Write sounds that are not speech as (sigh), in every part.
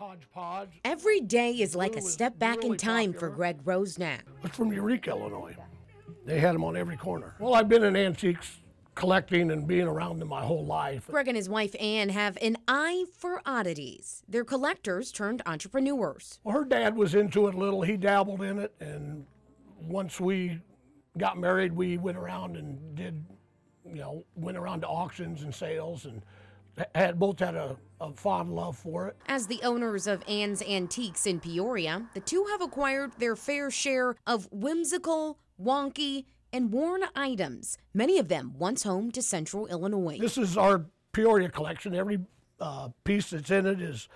hodgepodge. Every day is like a step back really in time popular. for Greg Rosnak. It's from Eureka, Illinois. They had them on every corner. Well, I've been in antiques collecting and being around them my whole life. Greg and his wife Anne have an eye for oddities. They're collectors turned entrepreneurs. Well, her dad was into it a little. He dabbled in it, and once we got married, we went around and did, you know, went around to auctions and sales and had both had a, a, fond love for it. As the owners of Ann's Antiques in Peoria, the two have acquired their fair share of whimsical, wonky, and worn items, many of them once home to central Illinois. This is our Peoria collection. Every uh, piece that's in it is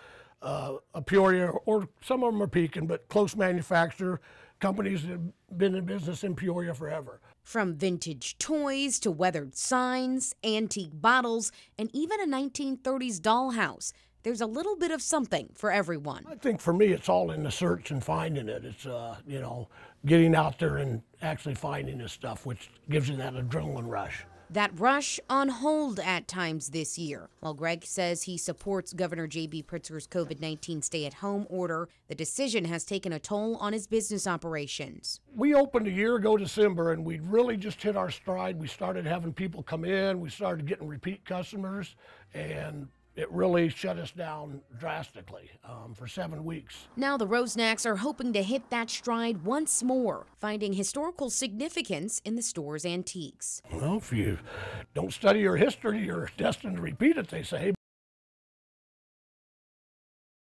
uh, a Peoria, or some of them are Pekin, but close manufacturer companies that have been in business in Peoria forever. From vintage toys to weathered signs, antique bottles, and even a 1930s dollhouse, there's a little bit of something for everyone. I think for me, it's all in the search and finding it. It's, uh, you know, getting out there and actually finding this stuff, which gives you that adrenaline rush that rush on hold at times this year. While Greg says he supports Governor J.B. Pritzker's COVID 19 stay at home order, the decision has taken a toll on his business operations. We opened a year ago December and we really just hit our stride. We started having people come in, we started getting repeat customers, and it really shut us down drastically um, for seven weeks. Now the Rosenacks are hoping to hit that stride once more, finding historical significance in the store's antiques. Well, if you don't study your history, you're (laughs) destined to repeat it, they say.